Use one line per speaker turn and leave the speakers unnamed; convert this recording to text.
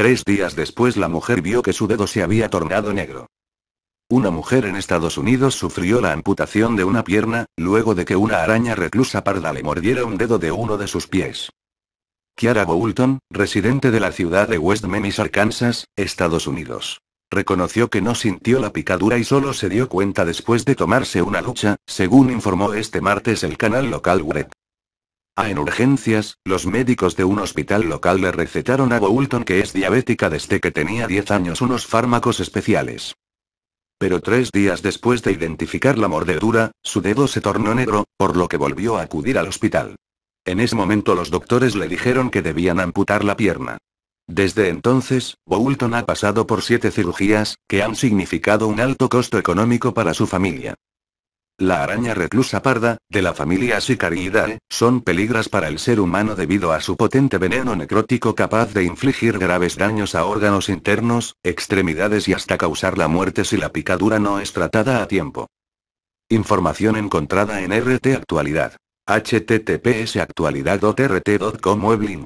Tres días después la mujer vio que su dedo se había tornado negro. Una mujer en Estados Unidos sufrió la amputación de una pierna, luego de que una araña reclusa parda le mordiera un dedo de uno de sus pies. Kiara Boulton, residente de la ciudad de West Memphis, Arkansas, Estados Unidos. Reconoció que no sintió la picadura y solo se dio cuenta después de tomarse una lucha, según informó este martes el canal local web. A ah, en urgencias, los médicos de un hospital local le recetaron a Boulton que es diabética desde que tenía 10 años unos fármacos especiales. Pero tres días después de identificar la mordedura, su dedo se tornó negro, por lo que volvió a acudir al hospital. En ese momento los doctores le dijeron que debían amputar la pierna. Desde entonces, Boulton ha pasado por siete cirugías, que han significado un alto costo económico para su familia. La araña reclusa parda, de la familia Sicariidae, son peligras para el ser humano debido a su potente veneno necrótico capaz de infligir graves daños a órganos internos, extremidades y hasta causar la muerte si la picadura no es tratada a tiempo. Información encontrada en RT Actualidad. https actualidad.rt.com weblink.